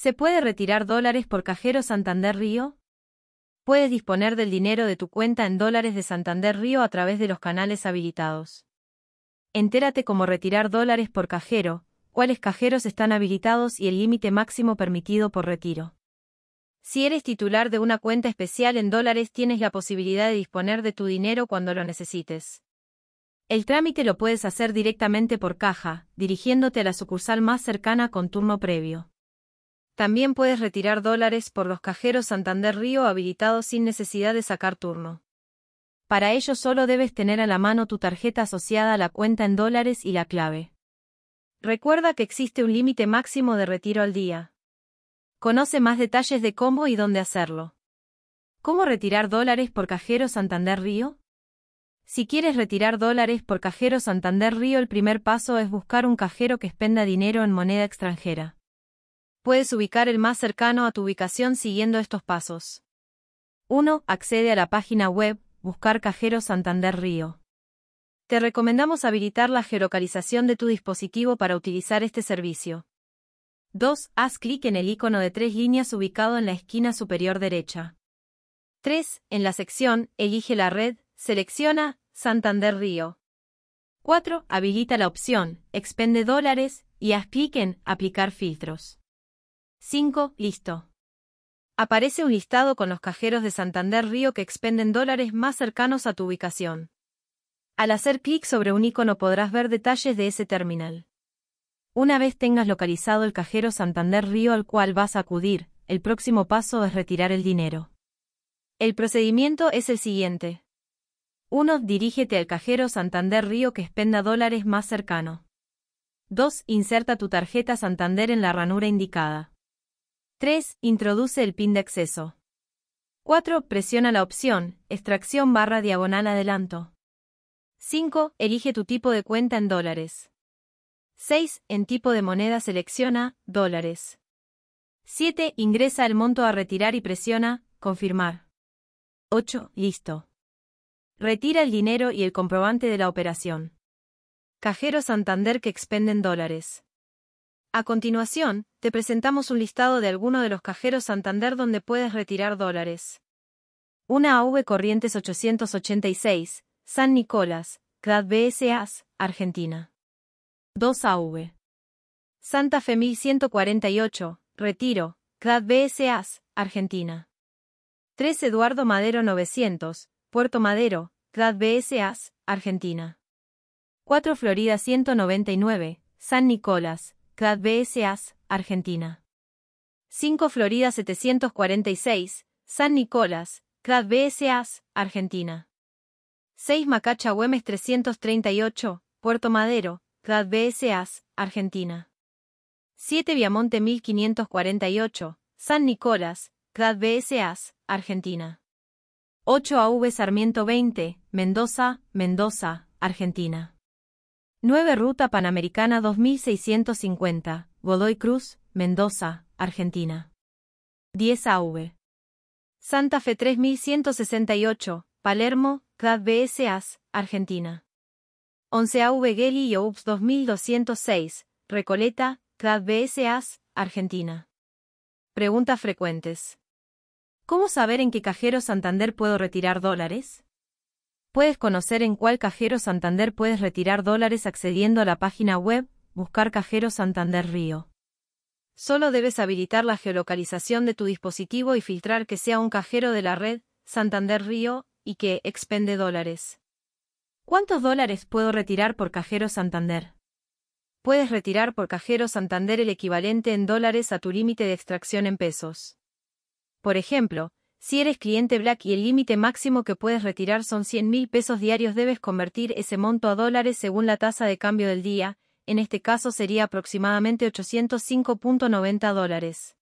¿Se puede retirar dólares por cajero Santander Río? Puedes disponer del dinero de tu cuenta en dólares de Santander Río a través de los canales habilitados. Entérate cómo retirar dólares por cajero, cuáles cajeros están habilitados y el límite máximo permitido por retiro. Si eres titular de una cuenta especial en dólares tienes la posibilidad de disponer de tu dinero cuando lo necesites. El trámite lo puedes hacer directamente por caja, dirigiéndote a la sucursal más cercana con turno previo. También puedes retirar dólares por los cajeros Santander Río habilitados sin necesidad de sacar turno. Para ello solo debes tener a la mano tu tarjeta asociada a la cuenta en dólares y la clave. Recuerda que existe un límite máximo de retiro al día. Conoce más detalles de cómo y dónde hacerlo. ¿Cómo retirar dólares por cajero Santander Río? Si quieres retirar dólares por cajero Santander Río, el primer paso es buscar un cajero que expenda dinero en moneda extranjera. Puedes ubicar el más cercano a tu ubicación siguiendo estos pasos. 1. Accede a la página web, buscar Cajero Santander Río. Te recomendamos habilitar la geolocalización de tu dispositivo para utilizar este servicio. 2. Haz clic en el icono de tres líneas ubicado en la esquina superior derecha. 3. En la sección Elige la red, selecciona Santander Río. 4. Habilita la opción Expende dólares y haz clic en Aplicar filtros. 5. Listo. Aparece un listado con los cajeros de Santander Río que expenden dólares más cercanos a tu ubicación. Al hacer clic sobre un icono podrás ver detalles de ese terminal. Una vez tengas localizado el cajero Santander Río al cual vas a acudir, el próximo paso es retirar el dinero. El procedimiento es el siguiente. 1. Dirígete al cajero Santander Río que expenda dólares más cercano. 2. Inserta tu tarjeta Santander en la ranura indicada. 3. Introduce el pin de acceso. 4. Presiona la opción Extracción barra diagonal adelanto. 5. Elige tu tipo de cuenta en dólares. 6. En tipo de moneda selecciona dólares. 7. Ingresa el monto a retirar y presiona Confirmar. 8. Listo. Retira el dinero y el comprobante de la operación. Cajero Santander que expenden dólares. A continuación, te presentamos un listado de algunos de los cajeros Santander donde puedes retirar dólares. 1. AV Corrientes 886, San Nicolás, CRAD BSAs, Argentina. 2 AV. Santa Fe 1148, Retiro, CRAD BSAs, Argentina. 3 Eduardo Madero 900, Puerto Madero, CRAD BSAs, Argentina. 4 Florida 199, San Nicolás, CRAD BSAS, Argentina. 5 Florida 746, San Nicolás, CRAD BSAS, Argentina. 6 Macacha Güemes 338, Puerto Madero, CRAD BSAS, Argentina. 7 Viamonte 1548, San Nicolás, CRAD BSAS, Argentina. 8 AV Sarmiento 20, Mendoza, Mendoza, Argentina. 9 Ruta Panamericana 2650, Godoy Cruz, Mendoza, Argentina. 10 AV. Santa Fe 3168, Palermo, CAD Argentina. 11 AV Geli y OUPS 2206, Recoleta, CAD Argentina. Preguntas frecuentes. ¿Cómo saber en qué cajero Santander puedo retirar dólares? Puedes conocer en cuál cajero Santander puedes retirar dólares accediendo a la página web, buscar cajero Santander Río. Solo debes habilitar la geolocalización de tu dispositivo y filtrar que sea un cajero de la red Santander Río y que expende dólares. ¿Cuántos dólares puedo retirar por cajero Santander? Puedes retirar por cajero Santander el equivalente en dólares a tu límite de extracción en pesos. Por ejemplo, si eres cliente Black y el límite máximo que puedes retirar son $100,000 mil pesos diarios, debes convertir ese monto a dólares según la tasa de cambio del día, en este caso sería aproximadamente 805.90 dólares.